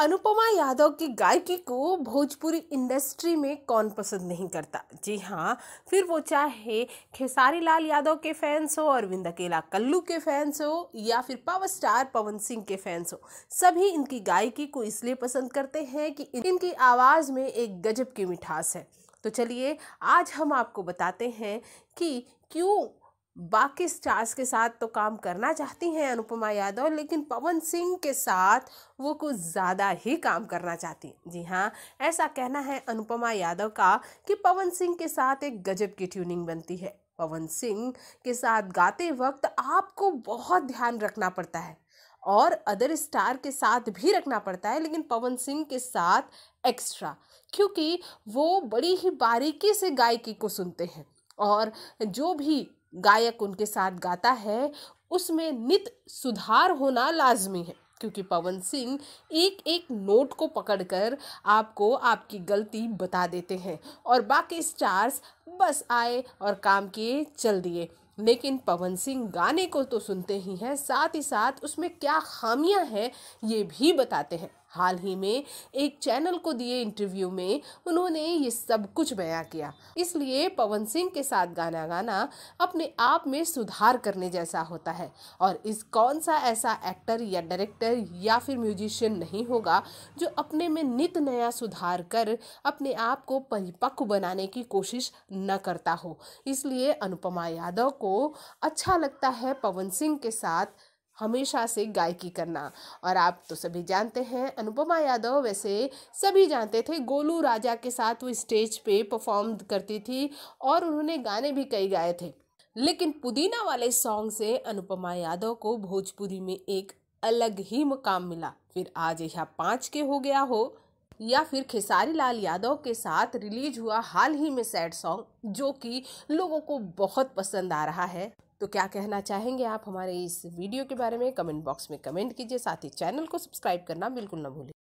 अनुपमा यादव की गायकी को भोजपुरी इंडस्ट्री में कौन पसंद नहीं करता जी हाँ फिर वो चाहे खेसारी लाल यादव के फैंस हो अरविंद अकेला कल्लू के फैंस हो या फिर पावर स्टार पवन सिंह के फैंस हो सभी इनकी गायकी को इसलिए पसंद करते हैं कि इनकी आवाज़ में एक गजब की मिठास है तो चलिए आज हम आपको बताते हैं कि क्यों बाकी स्टार्स के साथ तो काम करना चाहती हैं अनुपमा यादव लेकिन पवन सिंह के साथ वो कुछ ज़्यादा ही काम करना चाहती हैं जी हाँ ऐसा कहना है अनुपमा यादव का कि पवन सिंह के साथ एक गजब की ट्यूनिंग बनती है पवन सिंह के साथ गाते वक्त आपको बहुत ध्यान रखना पड़ता है और अदर स्टार के साथ भी रखना पड़ता है लेकिन पवन सिंह के साथ एक्स्ट्रा क्योंकि वो बड़ी ही बारीकी से गायकी को सुनते हैं और जो भी गायक उनके साथ गाता है उसमें नित सुधार होना लाजमी है क्योंकि पवन सिंह एक एक नोट को पकड़कर आपको आपकी गलती बता देते हैं और बाकी स्टार्स बस आए और काम किए चल दिए लेकिन पवन सिंह गाने को तो सुनते ही हैं साथ ही साथ उसमें क्या खामियां हैं ये भी बताते हैं हाल ही में एक चैनल को दिए इंटरव्यू में उन्होंने ये सब कुछ बयां किया इसलिए पवन सिंह के साथ गाना गाना अपने आप में सुधार करने जैसा होता है और इस कौन सा ऐसा एक्टर या डायरेक्टर या फिर म्यूजिशियन नहीं होगा जो अपने में नित नया सुधार कर अपने आप को परिपक्व बनाने की कोशिश न करता हो इसलिए अनुपमा यादव को अच्छा लगता है पवन सिंह के साथ हमेशा से गायकी करना और आप तो सभी जानते हैं अनुपमा यादव वैसे सभी जानते थे गोलू राजा के साथ वो स्टेज पे परफॉर्म करती थी और उन्होंने गाने भी कई गाए थे लेकिन पुदीना वाले सॉन्ग से अनुपमा यादव को भोजपुरी में एक अलग ही मुकाम मिला फिर आज यह पाँच के हो गया हो या फिर खेसारी लाल यादव के साथ रिलीज हुआ हाल ही में सैड सॉन्ग जो कि लोगों को बहुत पसंद आ रहा है तो क्या कहना चाहेंगे आप हमारे इस वीडियो के बारे में कमेंट बॉक्स में कमेंट कीजिए साथ ही चैनल को सब्सक्राइब करना बिल्कुल ना भूलें